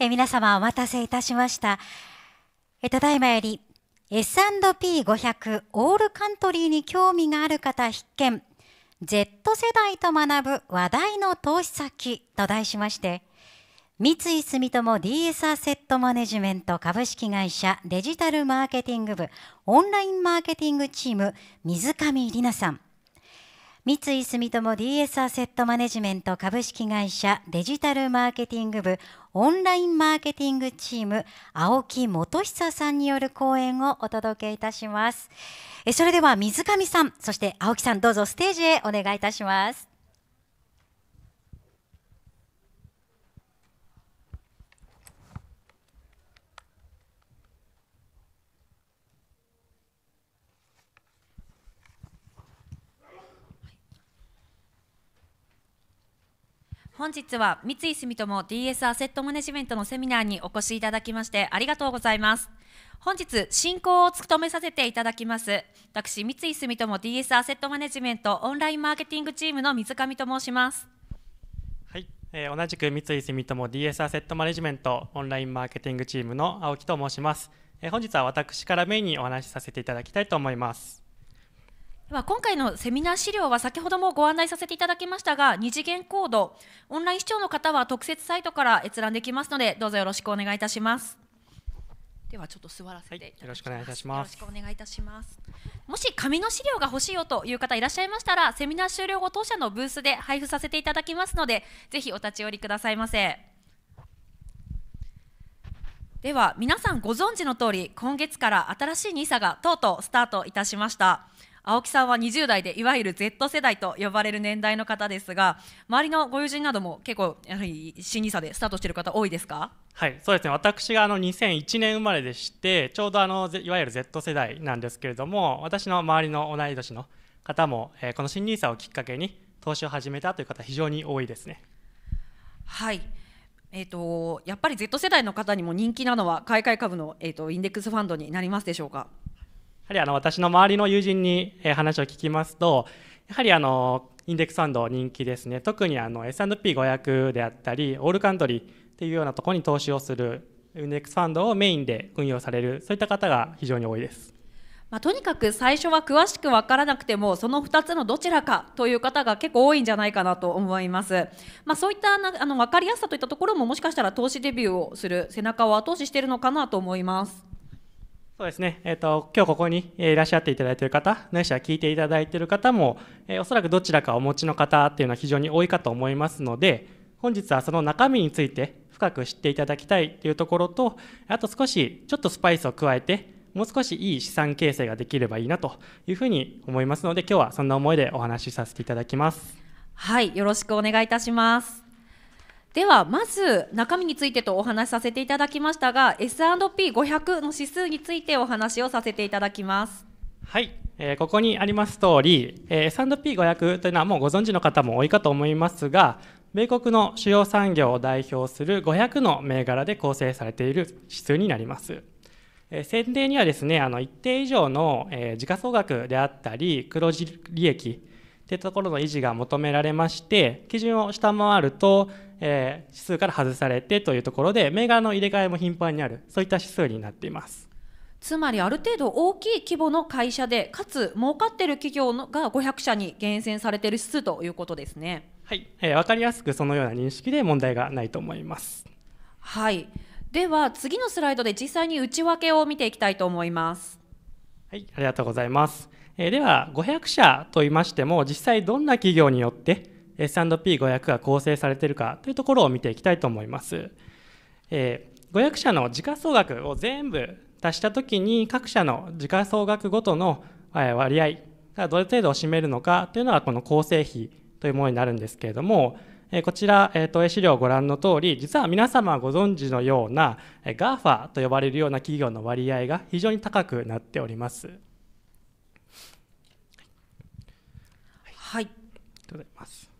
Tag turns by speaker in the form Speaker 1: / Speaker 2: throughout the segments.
Speaker 1: え皆様お待たせいたしましたえただいまより S&P500 オールカントリーに興味がある方必見 Z 世代と学ぶ話題の投資先と題しまして三井住友 DS アセットマネジメント株式会社デジタルマーケティング部オンラインマーケティングチーム水上里奈さん三井住友 DS アセットマネジメント株式会社デジタルマーケティング部オンラインマーケティングチーム青木元久さんによる講演をお届けいたしますえそれでは水上さんそして青木さんどうぞステージへお願いいたします
Speaker 2: 本日は三井住友 DS アセットマネジメントのセミナーにお越しいただきましてありがとうございます本日進行を務めさせていただきます私三井住友 DS アセットマネジメントオンラインマーケティングチームの水上と申します
Speaker 3: はい、えー、同じく三井住友 DS アセットマネジメントオンラインマーケティングチームの青木と申します、えー、本日は私からメインにお話しさせていただきたいと思います
Speaker 2: では今回のセミナー資料は先ほどもご案内させていただきましたが二次元コードオンライン視聴の方は特設サイトから閲覧できますのでどうぞよろしくお願いいたしますではちょっと座らせて、はい、よろしくお願いいしますよろしくお願いいたしますもし紙の資料が欲しいよという方いらっしゃいましたらセミナー終了後当社のブースで配布させていただきますのでぜひお立ち寄りくださいませでは皆さんご存知の通り今月から新しいニーサがとうとうスタートいたしました青木さんは20代でいわゆる Z 世代と呼ばれる年代の方ですが周りのご友人なども結構やはり新 NISA でスタートしている方多いですか
Speaker 3: はいそうですね私があの2001年生まれでしてちょうどあのいわゆる Z 世代なんですけれども私の周りの同い年の方も、えー、この新 NISA をきっかけに投資を始めたという方非常に多いですね。
Speaker 2: はいえーと、やっぱり Z 世代の方にも人気なのは海外株の、えーとインデックスファンドになりますでしょうか。
Speaker 3: はりあの私の周りの友人に話を聞きますとやはりあのインデックスファンド人気ですね特に S&P500 であったりオールカントリーっていうようなところに投資をするインデックスファンドをメインで運用されるそういった方が非常に多いです。
Speaker 2: まあ、とにかく最初は詳しく分からなくてもその2つのどちらかという方が結構多いんじゃないかなと思います、まあ、そういったなあの分かりやすさといったところももしかしたら投資デビューをする背中を後押ししているのかなと思います。
Speaker 3: そうですね、えーと、今日ここにいらっしゃっていただいている方ないしは聞いていただいている方も、えー、おそらくどちらかお持ちの方っていうのは非常に多いかと思いますので本日はその中身について深く知っていただきたいというところとあと少しちょっとスパイスを加えてもう少しいい資産形成ができればいいなというふうに思いますので今日はそんな思いでお話しさせていただきます。
Speaker 2: はいよろしくお願いいたしますではまず中身についてとお話しさせていただきましたが S&P500 の指数についてお話をさせていただきますはい、
Speaker 3: えー、ここにあります通り、えー、S&P500 というのはもうご存知の方も多いかと思いますが米国の主要産業を代表する500の銘柄で構成されている指数になります。選定にはですねあの一定以上の、時価総額であったり黒字利益というところの維持が求められまして基準を下回ると、えー、指数から外されてというところで銘柄の入れ替えも頻繁にあるそういった指数になっています
Speaker 2: つまりある程度大きい規模の会社でかつ儲かってる企業のが500社に厳選されている指数ということですねは
Speaker 3: い、えー、分かりやすくそのような認識で問題がないと思います
Speaker 2: はいでは次のスライドで実際に内訳を見ていきたいと思いますはい
Speaker 3: ありがとうございます、えー、では500社と言いましても実際どんな企業によって S&P500 が構成されているかというところを見ていきたいと思います。えー、500社の時価総額を全部足したときに各社の時価総額ごとの割合がどれ程度を占めるのかというのはこの構成比というものになるんですけれどもこちら、えー、資料をご覧の通り実は皆様ご存知のような GAFA と呼ばれるような企業の割合が非常に高くなっております。はい、はい、ありがとうございます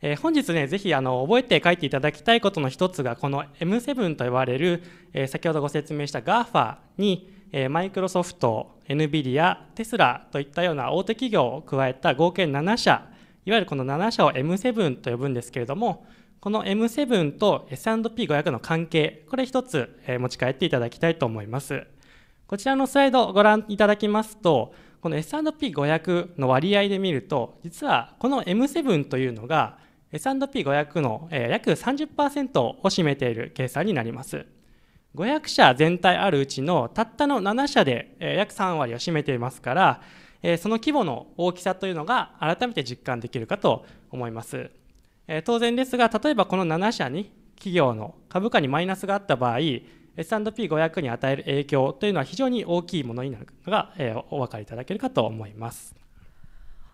Speaker 3: え本日ね、ぜひあの覚えて書いていただきたいことの一つが、この M7 と呼ばれる、え先ほどご説明した GAFA に、マイクロソフト、NVIDIA、テスラといったような大手企業を加えた合計7社、いわゆるこの7社を M7 と呼ぶんですけれども、この M7 と S&P500 の関係、これ一つ、持ち帰っていただきたいと思います。こちらのスライドをご覧いただきますと、この S&P500 の割合で見ると、実はこの M7 というのが、S&P500 の、えー、約30%を占めている計算になります。500社全体あるうちのたったの7社で、約3割を占めていますから、その規模の大きさというのが改めて実感できるかと思います。当然ですが、例えばこの7社に企業の株価にマイナスがあった場合、S&P500 に与える影響というのは非常に大きいものになるのが、お分かりいただけるかと思います。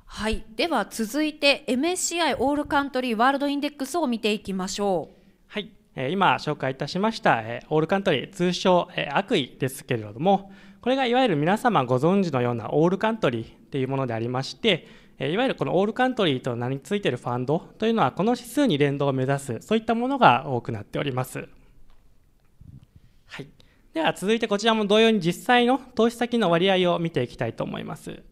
Speaker 2: はい、では続いて MSCI オールカントリーワールドインデックスを見ていきましょう。はい、
Speaker 3: え今紹介いたしました、えオールカントリー通称、え悪意ですけれどもこれがいわゆる皆様ご存知のようなオールカントリーっていうものでありまして、えいわゆるこのオールカントリーと名についているファンドというのはこの指数に連動を目指すそういったものが多くなっております。はい、では続いてこちらも同様に実際の投資先の割合を見ていきたいと思います。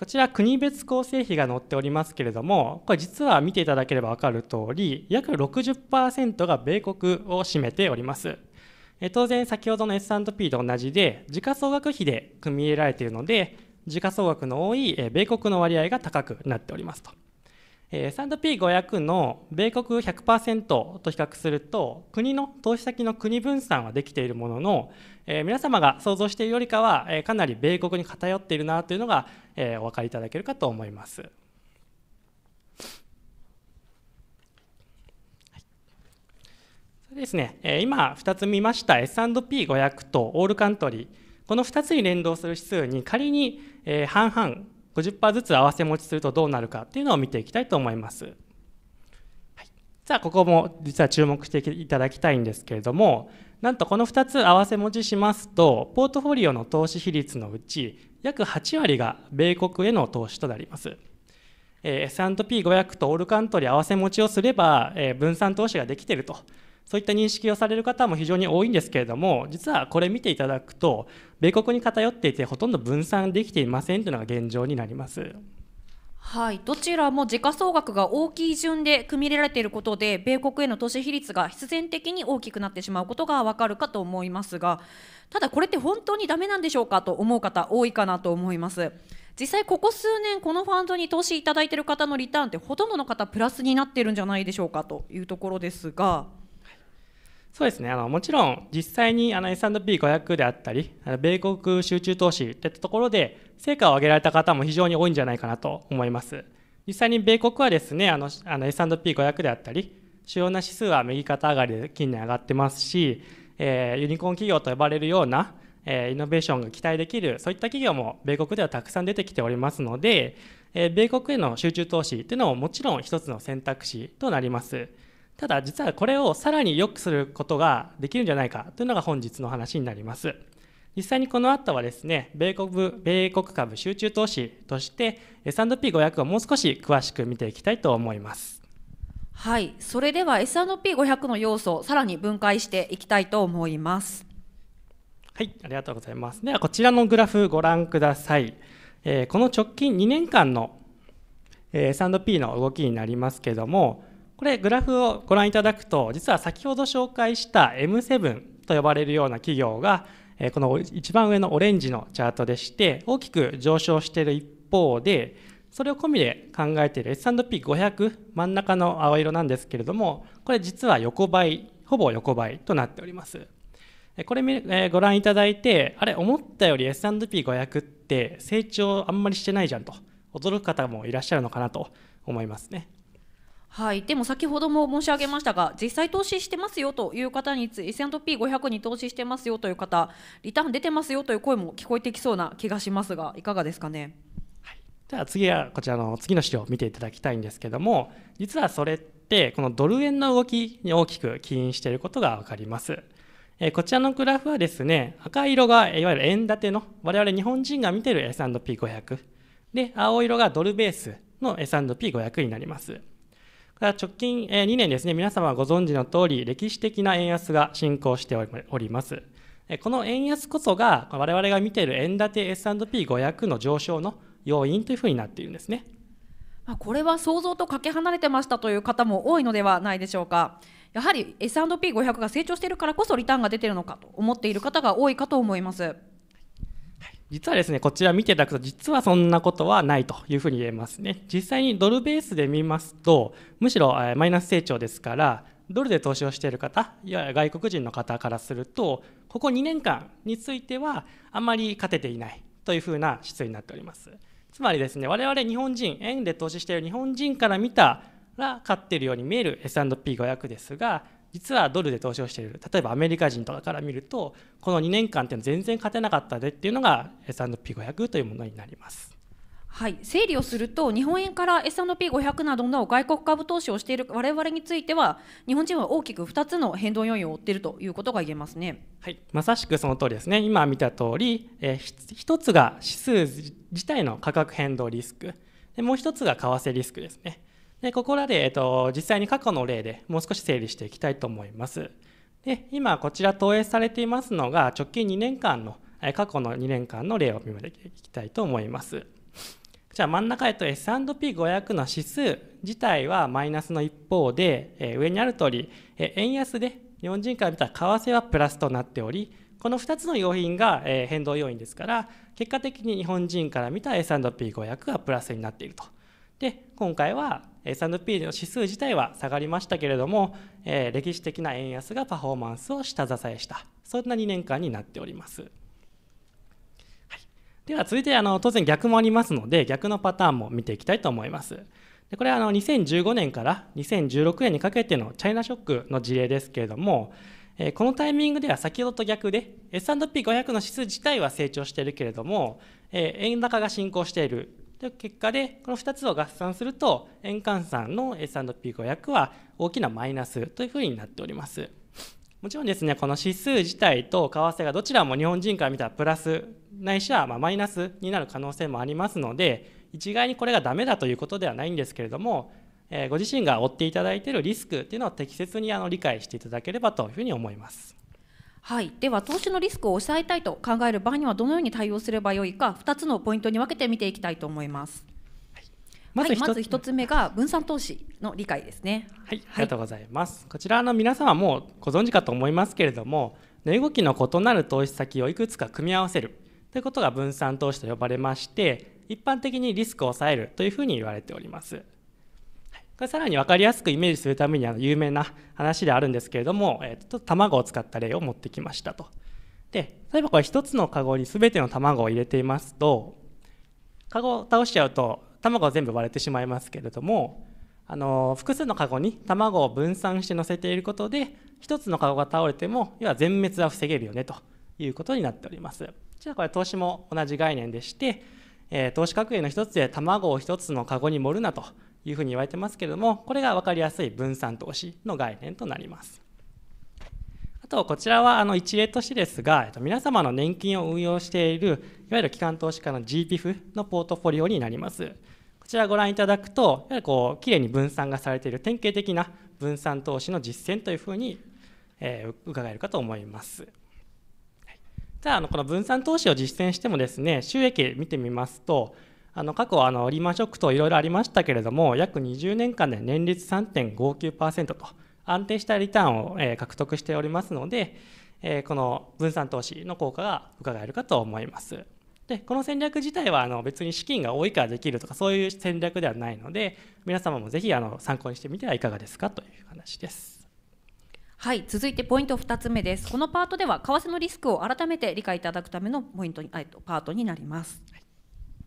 Speaker 3: こちら国別構成比が載っておりますけれども、これ実は見ていただければ分かる通り、約60%が米国を占めております。当然、先ほどの S&P と同じで、時価総額比で組み入れられているので、時価総額の多い米国の割合が高くなっておりますと。S&P500 の米国100%と比較すると、国の投資先の国分散はできているものの、えー、皆様が想像しているよりかは、えー、かなり米国に偏っているなというのが、えー、お分かりいただけるかと思います。ですね、今2つ見ました S&P500 とオールカントリーこの2つに連動する指数に仮に半々50%ずつ合わせ持ちするとどうなるかっていうのを見ていきたいと思います。はい、さあここも実は注目していただきたいんですけれどもなんとこの2つ合わせ持ちしますとポートフォリオの投資比率のうち約8割が米国への投資となります。えー、S&P500 とオールカントリー合わせ持ちをすれば、えー、分散投資ができているとそういった認識をされる方も非常に多いんですけれども実はこれ見ていただくと米国に偏っていてほとんど分散できていませんというのが現状になります。
Speaker 2: はい、どちらも時価総額が大きい順で組み入れられていることで米国への投資比率が必然的に大きくなってしまうことがわかるかと思いますがただこれって本当にダメなんでしょうかと思う方多いかなと思います実際ここ数年このファンドに投資いただいている方のリターンってほとんどの方プラスになってるんじゃないでしょうかというところですが。
Speaker 3: そうですねあのもちろん実際にあの S&P500 であったりあの米国集中投資といったところで成果を上げられた方も非常に多いんじゃないかなと思います実際に米国はですねあのあの S&P500 であったり主要な指数は右肩上がりで近年上がってますし、えー、ユニコーン企業と呼ばれるような、えー、イノベーションが期待できるそういった企業も米国ではたくさん出てきておりますので、えー、米国への集中投資というのももちろん一つの選択肢となります。ただ実はこれをさらに良くすることができるんじゃないかというのが本日の話になります実際にこの後はですね米国米国株集中投資として S&P500 をもう少し詳しく見ていきたいと思います
Speaker 2: はいそれでは S&P500 の要素をさらに分解していきたいと思います
Speaker 3: はいありがとうございますではこちらのグラフご覧ください、えー、この直近2年間の S&P の動きになりますけどもこれグラフをご覧いただくと実は先ほど紹介した M7 と呼ばれるような企業がこの一番上のオレンジのチャートでして大きく上昇している一方でそれを込みで考えている S&P500 真ん中の青色なんですけれどもこれ実は横ばいほぼ横ばいとなっておりますこれご覧いただいてあれ思ったより S&P500 って成長あんまりしてないじゃんと驚く方もいらっしゃるのかなと思います
Speaker 2: ねはい、でも先ほども申し上げましたが実際投資してますよという方につい S&P500 に投資してますよという方リターン出てますよという声も聞こえてきそうな気がしますがいかがですかね。
Speaker 3: はい、では次はこちらの次の資料を見ていただきたいんですけども実はそれってこのドル円の動きに大きく起因していることが分かります。えこちらのグラフはですね赤色がいわゆる円建ての我々日本人が見てる S&P500 で青色がドルベースの S&P500 になります。直近2年ですね、皆様ご存知の通り、歴史的な円安が進行しております。この円安こそが、我々が見ている円建て S&P500 の上昇の要因というふうになっているんですね。
Speaker 2: これは想像とかけ離れてましたという方も多いのではないでしょうか。やはり S&P500 が成長しているからこそリターンが出ているのかと思っている方が多いかと思います。
Speaker 3: 実はですねこちら見ていただくと実はそんなことはないというふうに言えますね実際にドルベースで見ますとむしろマイナス成長ですからドルで投資をしている方いわゆる外国人の方からするとここ2年間についてはあまり勝てていないというふうな質になっておりますつまりですね我々日本人円で投資している日本人から見たら勝っているように見える S&P500 ですが実はドルで投資をしている例えばアメリカ人とかから見るとこの2年間っていうのは全然勝てなかったでっていうのが S&P500 というものになります。
Speaker 2: はい、整理をすると日本円から S&P500 などの外国株投資をしている我々については日本人は大きく2つの変動要因を追っているということが言えますね、はい、
Speaker 3: まさしくその通りですね今見た通り、えー、1つが指数自体の価格変動リスクでもう1つが為替リスクですねでここらで、えっと、実際に過去の例でもう少し整理していきたいと思います。で今こちら投影されていますのが直近2年間の過去の2年間の例を見ていきたいと思います。じゃあ真ん中、へと、S&P500 の指数自体はマイナスの一方で、え上にある通り、え円安で日本人から見た為替はプラスとなっておりこの2つの要因が、え変動要因ですから結果的に日本人から見た S&P500 はプラスになっていると。で今回は S&P の指数自体は下がりましたけれども、えー、歴史的な円安がパフォーマンスを下支えしたそんな2年間になっております。はい、では続いてあの当然逆もありますので逆のパターンも見ていきたいと思います。でこれはあの2015年から2016年にかけてのチャイナショックの事例ですけれども、えー、このタイミングでは先ほどと逆で S&P500 の指数自体は成長しているけれども、えー、円高が進行しているで結果でこの2つを合算すると円換算の S&P500 は大きなマイナスというふうになっております。もちろんですね、この指数自体と為替がどちらも日本人から見たらプラスないしはまマイナスになる可能性もありますので、一概にこれがダメだということではないんですけれども、えご自身が追っていただいているリスクというのを適切にあの理解していただければというふうに思います。
Speaker 2: はい、では投資のリスクを抑えたいと考える場合にはどのように対応すればよいか2つのポイントに分けて見ていきたいと思います。はい、まず1つ目が分散投資の理解ですね。はい、
Speaker 3: ありがとうございます。こちらの皆様もご存知かと思いますけれども、値動きの異なる投資先をいくつか組み合わせるということが分散投資と呼ばれまして、一般的にリスクを抑えるというふうに言われております。これさらに分かりやすくイメージするために有名な話であるんですけれども、えー、と卵を使った例を持ってきましたと。で例えばこれ1つのカゴに全ての卵を入れていますとカゴを倒しちゃうと卵は全部割れてしまいますけれどもあの複数のカゴに卵を分散して乗せていることで1つのカゴが倒れても要は全滅は防げるよねということになっております。じゃあこれ投資も同じ概念でして、えー、投資格言の1つで卵を1つのカゴに盛るなというふうに言われてますけれどもこれが分かりやすい分散投資の概念となります。あとこちらはあの一例としてですが皆様の年金を運用しているいわゆる機関投資家の g p f のポートフォリオになります。こちらご覧いただくと、やはりこう、きれいに分散がされている典型的な分散投資の実践というふうに、えー、伺えるかと思います。はい、じゃあ、あのこの分散投資を実践してもですね、収益見てみますと、あの過去あのリーマンショックといろいろありましたけれども約20年間で年率3.59%と安定したリターンを、えー、獲得しておりますので、えー、この分散投資の効果が伺えるかと思います。でこの戦略自体はあの別に資金が多いからできるとかそういう戦略ではないので皆様もぜひあの参考にしてみてはいかがですかという話です。
Speaker 2: はい、続いてポイント2つ目です。このパートでは為替のリスクを改めて理解いただくためのポイントにパートになります。はい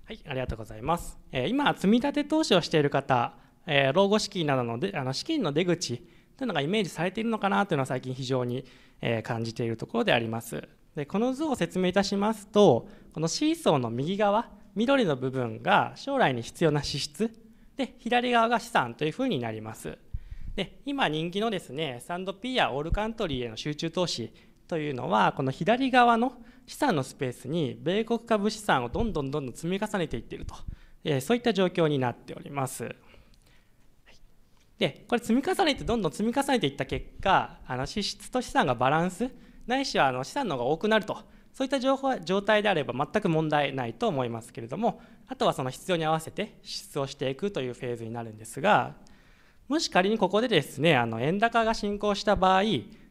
Speaker 3: はい、ありがとうございます。えー、今、積立投資をしている方、えー、老後資金などのであの資金の出口というのがイメージされているのかなというのは最近非常に、えー、感じているところであります。でこの図を説明いたしますと、このシーソーの右側、緑の部分が将来に必要な支出、で左側が資産というふうになります。で今人気のですね、サンドピーやオールカントリーへの集中投資というのは、この左側の資産のスペースに米国株資産をどんどんどんどん積み重ねていっていると、えそういった状況になっております。でこれ積み重ねてどんどん積み重ねていった結果あの支出と資産がバランスないしはあの資産の方が多くなるとそういった情報状態であれば全く問題ないと思いますけれどもあとはその必要に合わせて支出をしていくというフェーズになるんですがもし仮にここでですねあの円高が進行した場合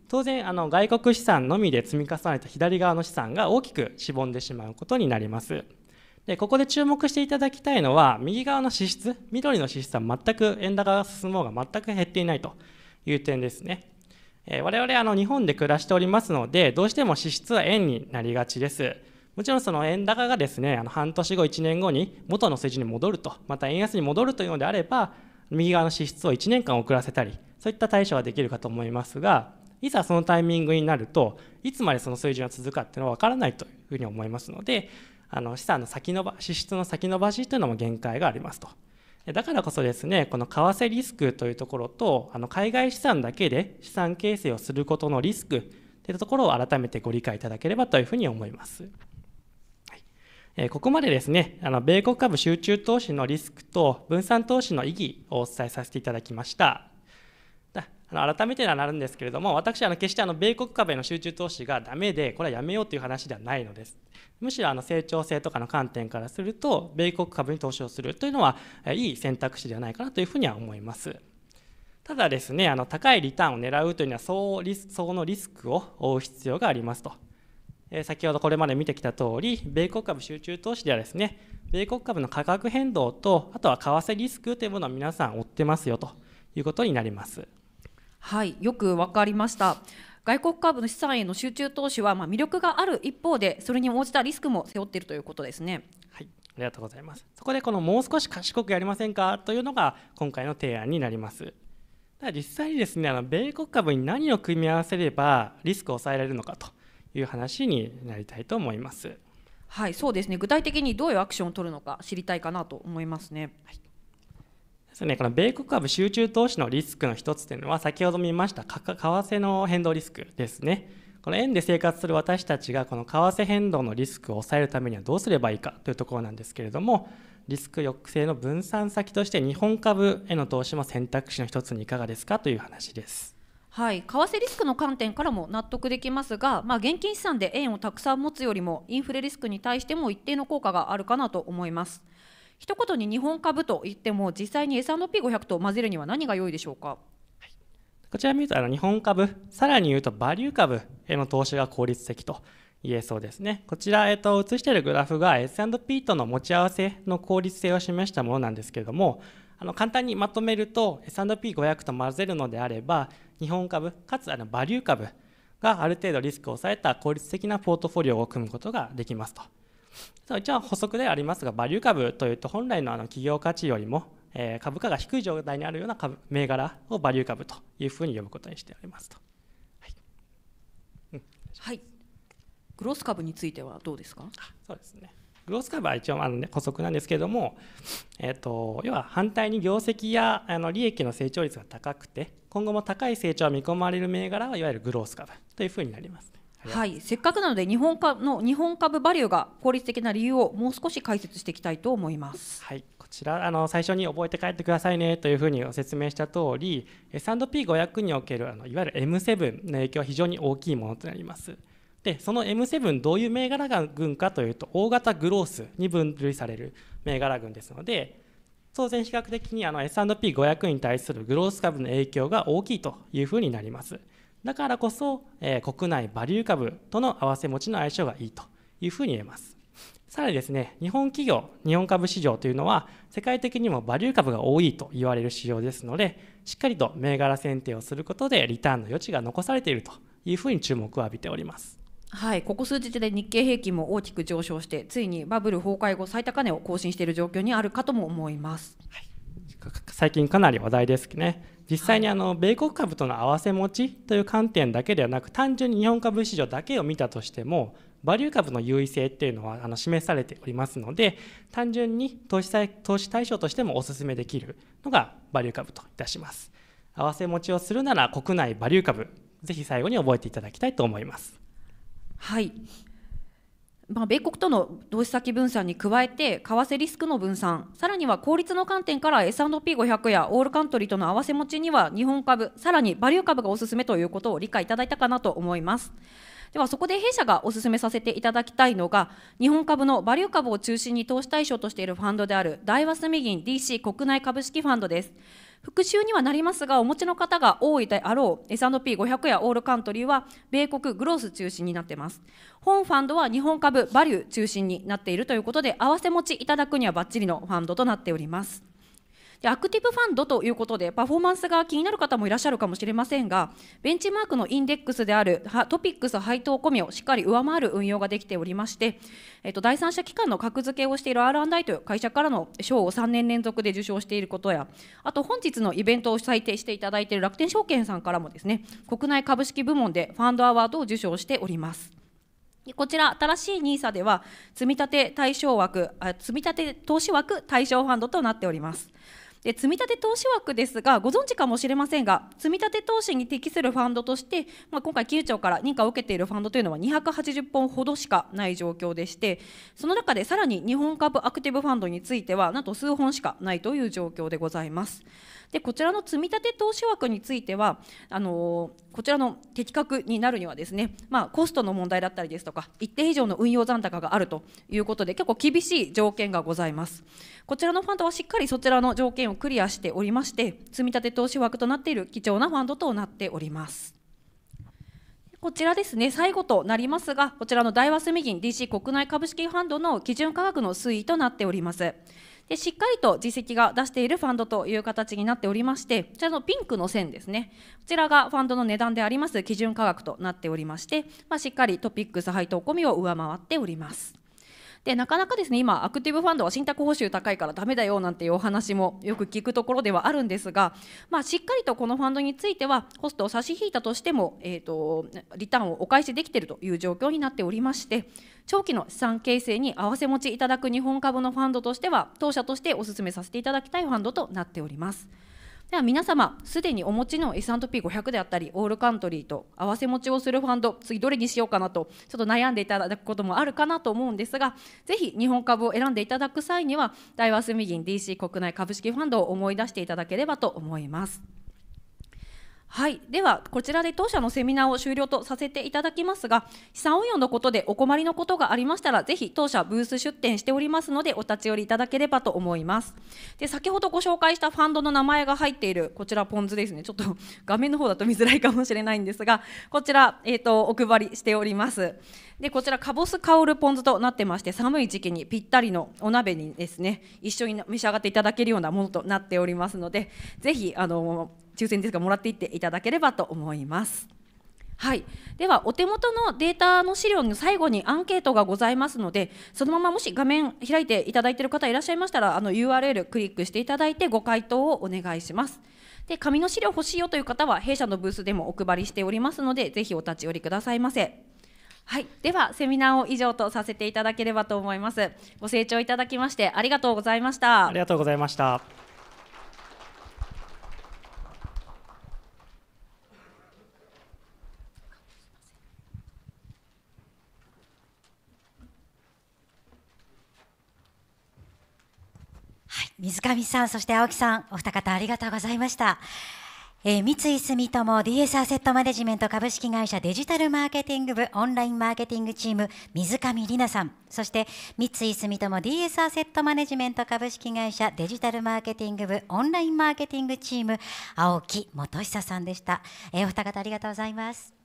Speaker 3: 当然あの外国資産のみで積み重ねた左側の資産が大きくしぼんでしまうことになりますでここで注目していただきたいのは右側の支出緑の支出は全く円高が進もうが全く減っていないという点ですね、えー、我々あの日本で暮らしておりますのでどうしても支出は円になりがちですもちろんその円高がですねあの半年後1年後に元の政治に戻るとまた円安に戻るというのであれば右側の支出を1年間遅らせたりそういった対処はできるかと思いますがいざそのタイミングになるといつまでその水準が続くかっていうのは分からないというふうに思いますのであの資産の先延ば支出の先延ばしというのも限界がありますと。だからこそですね、この為替リスクというところと、あの海外資産だけで資産形成をすることのリスクというところを改めてご理解いただければというふうに思います。えここまでですね、あの米国株集中投資のリスクと分散投資の意義をお伝えさせていただきました。改めてはなるんですけれども私は決して米国株への集中投資がダメでこれはやめようという話ではないのですむしろ成長性とかの観点からすると米国株に投資をするというのはいい選択肢ではないかなというふうには思いますただですね高いリターンを狙うというのは相応のリスクを負う必要がありますと先ほどこれまで見てきた通り米国株集中投資ではですね米国株の価格変動とあとは為替リスクというものを皆さん追ってますよということになります
Speaker 2: はいよく分かりました外国株の資産への集中投資はま魅力がある一方でそれに応じたリスクも背負っているということですねは
Speaker 3: いありがとうございますそこでこのもう少し賢くやりませんかというのが今回の提案になりますただ実際にですねあの米国株に何を組み合わせればリスクを抑えられるのかという話になりたいと思います
Speaker 2: はいそうですね具体的にどういうアクションを取るのか知りたいかなと思いますね、はい
Speaker 3: ですね、この米国株集中投資のリスクの一つというのは、先ほど見ました為替の変動リスクですね。この円で生活する私たちが、この為替変動のリスクを抑えるためにはどうすればいいかというところなんですけれども、リスク抑制の分散先として日本株への投資も選択肢の一つにいかがですかという話です。
Speaker 2: はい、為替リスクの観点からも納得できますが、まあ、現金資産で円をたくさん持つよりもインフレリスクに対しても一定の効果があるかなと思います。一言に日本株と言っても実際に S&P500 と混ぜるには何が良いでしょうか、はい、
Speaker 3: こちら見るとあの日本株さらに言うとバリュー株への投資が効率的と言えそうですね。こちら、えっと、映しているグラフが S&P との持ち合わせの効率性を示したものなんですけれども、あの簡単にまとめると S&P500 と混ぜるのであれば、日本株、かつあのバリュー株がある程度リスクを抑えた効率的なポートフォリオを組むことができますと。一応補足でありますがバリュー株というと本来のあの企業価値よりもえ株価が低い状態にあるような株銘柄をバリュー株というふうに呼ぶことにしておりますと。はい、うん
Speaker 2: はい、グロス株についてはどうですかそうですね
Speaker 3: グロス株は一応あの、ね、補足なんですけれども、えーと、要は反対に業績やあの利益の成長率が高くて今後も高い成長が見込まれる銘柄はいわゆるグロース株というふうになります。
Speaker 2: はい、せっかくなので日本株の日本株バリューが効率的な理由をもう少し解説していきたいと思います。はい、
Speaker 3: こちらあの最初に覚えて帰ってくださいねというふうに説明した通り、S&P500 におけるあのいわゆる M7 の影響は非常に大きいものとなります。でその M7 どういう銘柄群かというと大型グロースに分類される銘柄群ですので当然比較的にあの S&P500 に対するグロース株の影響が大きいというふうになります。だからこそ、えー、国内バリュー株との合わせ持ちの相性がいいというふうに言えます。さらにですね、日本企業、日本株市場というのは、世界的にもバリュー株が多いと言われる市場ですので、しっかりと銘柄選定をすることで、リターンの余地が残されているというふうに注目を浴びております。
Speaker 2: はい、ここ数日で日経平均も大きく上昇して、ついにバブル崩壊後、最高値を更新している状況にあるかとも思います。はい、
Speaker 3: 最近かなり話題ですね。実際にあの米国株との合わせ持ちという観点だけではなく単純に日本株市場だけを見たとしてもバリュー株の優位性っていうのはあの示されておりますので単純に投資投資対象としてもお勧めできるのがバリュー株といたします合わせ持ちをするなら国内バリュー株ぜひ最後に覚えていただきたいと思います
Speaker 2: はいまあ、米国との投資先分散に加えて為替リスクの分散さらには効率の観点から S&P500 やオールカントリーとの合わせ持ちには日本株さらにバリュー株がおすすめということを理解いただいたかなと思いますではそこで弊社がお勧めさせていただきたいのが日本株のバリュー株を中心に投資対象としているファンドである大和住銀 DC 国内株式ファンドです復習にはなりますがお持ちの方が多いであろう S&P500 やオールカントリーは米国グロース中心になっています本ファンドは日本株バリュー中心になっているということで合わせ持ちいただくにはバッチリのファンドとなっておりますでアクティブファンドということでパフォーマンスが気になる方もいらっしゃるかもしれませんがベンチマークのインデックスであるトピックス配当込みをしっかり上回る運用ができておりまして、えと、第三者機関の格付けをしている R&I という会社からの賞を3年連続で受賞していることやあと本日のイベントを採定していただいている楽天証券さんからもですね国内株式部門でファンドアワードを受賞しております。こちら、新しい NISA では、積立対象枠、積立投資枠対象ファンドとなっております。で積立投資枠ですがご存知かもしれませんが積立投資に適するファンドとして、まあ、今回金融庁から認可を受けているファンドというのは280本ほどしかない状況でしてその中でさらに日本株アクティブファンドについてはなんと数本しかないという状況でございます。でこちらの積立投資枠についてはあのこちらの的確になるにはですね、まあ、コストの問題だったりですとか一定以上の運用残高があるということで結構厳しい条件がございますこちらのファンドはしっかりそちらの条件をクリアしておりまして積立投資枠となっている貴重なファンドとなっておりますこちらですね、最後となりますが、こちらの大和住銀 DC 国内株式ファンドの基準価格の推移となっております。でしっかりと実績が出しているファンドという形になっておりましてこちらのピンクの線ですねこちらがファンドの値段であります基準価格となっておりまして、まあ、しっかりトピックス配当込みを上回っております。でなかなかですね今アクティブファンドは信託報酬高いからだめだよなんていうお話もよく聞くところではあるんですが、まあ、しっかりとこのファンドについてはコストを差し引いたとしても、えーと、リターンをお返しできているという状況になっておりまして長期の資産形成に合わせ持ちいただく日本株のファンドとしては当社としてお勧めさせていただきたいファンドとなっております。では皆様すでにお持ちの S&P500 であったりオールカントリーと合わせ持ちをするファンド次どれにしようかなとちょっと悩んでいただくこともあるかなと思うんですがぜひ日本株を選んでいただく際には大和住銀 DC 国内株式ファンドを思い出していただければと思います。はいではこちらで当社のセミナーを終了とさせていただきますが資産運用のことでお困りのことがありましたらぜひ当社ブース出展しておりますのでお立ち寄りいただければと思いますで先ほどご紹介したファンドの名前が入っているこちらポン酢ですねちょっと画面の方だと見づらいかもしれないんですがこちら、えーと、お配りしておりますでこちらかぼす香るポン酢となってまして寒い時期にぴったりのお鍋にですね一緒に召し上がっていただけるようなものとなっておりますのでぜひあの抽選ですがもらっていっていただければと思います。はい、ではお手元のデータの資料の最後にアンケートがございますのでそのままもし画面開いていただいている方いらっしゃいましたらあの URL クリックしていただいてご回答をお願いしますで紙の資料欲しいよという方は弊社のブースでもお配りしておりますのでぜひお立ち寄りくださいませはい、ではセミナーを以上とさせていただければと思いますご清聴いただきましてありがとうございましたあり
Speaker 3: がとうございました
Speaker 1: 水上さんそして青木さんお二方ありがとうございました。えー、三井住友 DS アセットマネジメント株式会社デジタルマーケティング部オンラインマーケティングチーム水上里奈さんそして三井住友 DS アセットマネジメント株式会社デジタルマーケティング部オンラインマーケティングチーム青木元久さんでした、えー、お二方ありがとうございます